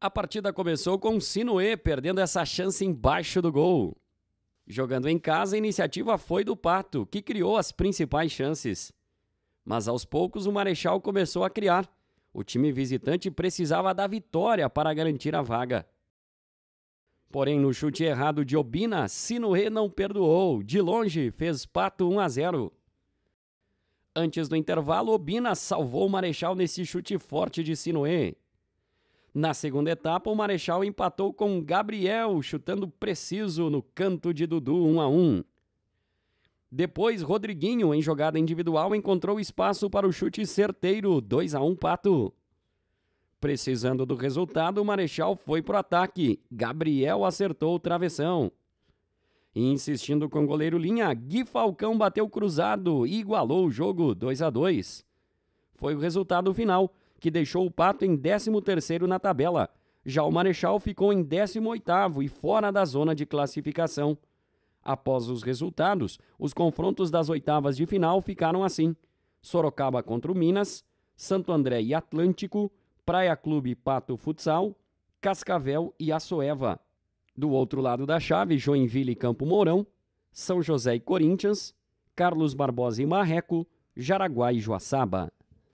A partida começou com Sinuê perdendo essa chance embaixo do gol. Jogando em casa, a iniciativa foi do Pato, que criou as principais chances. Mas aos poucos o Marechal começou a criar. O time visitante precisava da vitória para garantir a vaga. Porém, no chute errado de Obina, Sinuê não perdoou. De longe, fez Pato 1 a 0. Antes do intervalo, Obina salvou o Marechal nesse chute forte de Sinuê. Na segunda etapa, o Marechal empatou com Gabriel, chutando preciso no canto de Dudu 1 a 1. Depois, Rodriguinho, em jogada individual, encontrou espaço para o chute certeiro 2 a 1 Pato. Precisando do resultado, o Marechal foi para o ataque. Gabriel acertou o travessão. E insistindo com o goleiro Linha, Gui Falcão bateu cruzado e igualou o jogo 2 a 2. Foi o resultado final que deixou o Pato em 13º na tabela. Já o Marechal ficou em 18º e fora da zona de classificação. Após os resultados, os confrontos das oitavas de final ficaram assim: Sorocaba contra o Minas, Santo André e Atlântico, Praia Clube e Pato Futsal, Cascavel e Assoeva. Do outro lado da chave, Joinville e Campo Mourão, são José e Corinthians, Carlos Barbosa e Marreco, Jaraguá e Joaçaba.